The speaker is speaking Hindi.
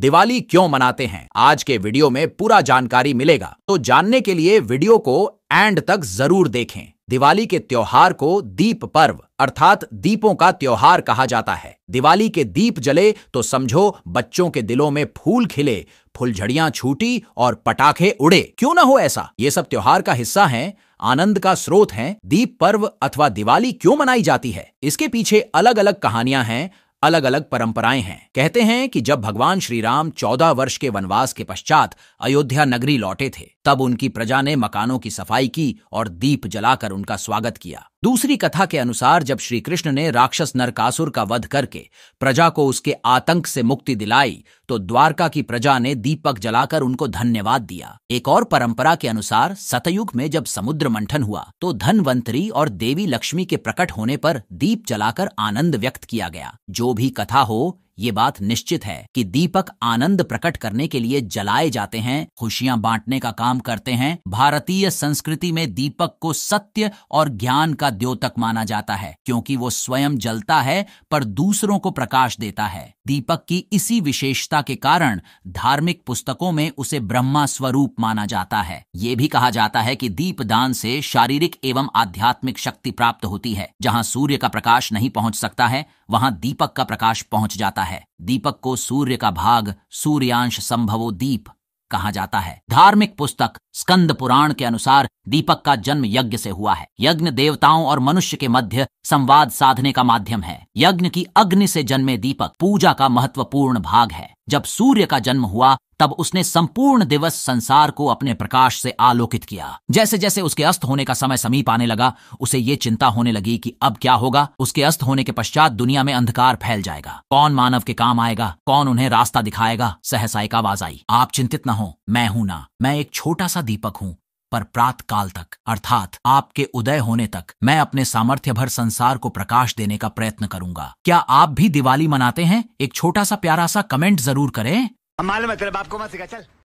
दिवाली क्यों मनाते हैं आज के वीडियो में पूरा जानकारी मिलेगा तो जानने के लिए वीडियो को एंड तक जरूर देखें दिवाली के त्योहार को दीप पर्व अर्थात दीपों का त्योहार कहा जाता है दिवाली के दीप जले तो समझो बच्चों के दिलों में फूल खिले फुलझड़ियां छूटी और पटाखे उड़े क्यों ना हो ऐसा ये सब त्योहार का हिस्सा है आनंद का स्रोत है दीप पर्व अथवा दिवाली क्यों मनाई जाती है इसके पीछे अलग अलग कहानियां हैं अलग अलग परंपराएं हैं कहते हैं कि जब भगवान श्री राम चौदह वर्ष के वनवास के पश्चात अयोध्या नगरी लौटे थे तब उनकी प्रजा ने मकानों की सफाई की और दीप जलाकर उनका स्वागत किया दूसरी कथा के अनुसार जब श्री कृष्ण ने राक्षस नरकासुर का वध करके प्रजा को उसके आतंक से मुक्ति दिलाई तो द्वारका की प्रजा ने दीपक जलाकर उनको धन्यवाद दिया एक और परंपरा के अनुसार सतयुग में जब समुद्र मंथन हुआ तो धनवंतरी और देवी लक्ष्मी के प्रकट होने पर दीप जलाकर आनंद व्यक्त किया गया जो भी कथा हो ये बात निश्चित है कि दीपक आनंद प्रकट करने के लिए जलाए जाते हैं खुशियां बांटने का काम करते हैं भारतीय संस्कृति में दीपक को सत्य और ज्ञान का द्योतक माना जाता है क्योंकि वो स्वयं जलता है पर दूसरों को प्रकाश देता है दीपक की इसी विशेषता के कारण धार्मिक पुस्तकों में उसे ब्रह्मा स्वरूप माना जाता है ये भी कहा जाता है कि दीपदान से शारीरिक एवं आध्यात्मिक शक्ति प्राप्त होती है जहाँ सूर्य का प्रकाश नहीं पहुंच सकता है वहाँ दीपक का प्रकाश पहुंच जाता है है दीपक को सूर्य का भाग सूर्यांश संभवो दीप कहा जाता है धार्मिक पुस्तक स्कंद पुराण के अनुसार दीपक का जन्म यज्ञ से हुआ है यज्ञ देवताओं और मनुष्य के मध्य संवाद साधने का माध्यम है यज्ञ की अग्नि से जन्मे दीपक पूजा का महत्वपूर्ण भाग है जब सूर्य का जन्म हुआ तब उसने संपूर्ण दिवस संसार को अपने प्रकाश से आलोकित किया जैसे जैसे उसके अस्त होने का समय समीप आने लगा उसे ये चिंता होने लगी कि अब क्या होगा उसके अस्त होने के पश्चात दुनिया में अंधकार फैल जाएगा कौन मानव के काम आएगा कौन उन्हें रास्ता दिखाएगा सहसा एक आवाज आई आप चिंतित न हो मैं हूं ना मैं एक छोटा सा दीपक हूँ पर प्रात काल तक अर्थात आपके उदय होने तक मैं अपने सामर्थ्य भर संसार को प्रकाश देने का प्रयत्न करूंगा क्या आप भी दिवाली मनाते हैं एक छोटा सा प्यारा सा कमेंट जरूर करें मालूम है तेरे बाप को मत सिखा चल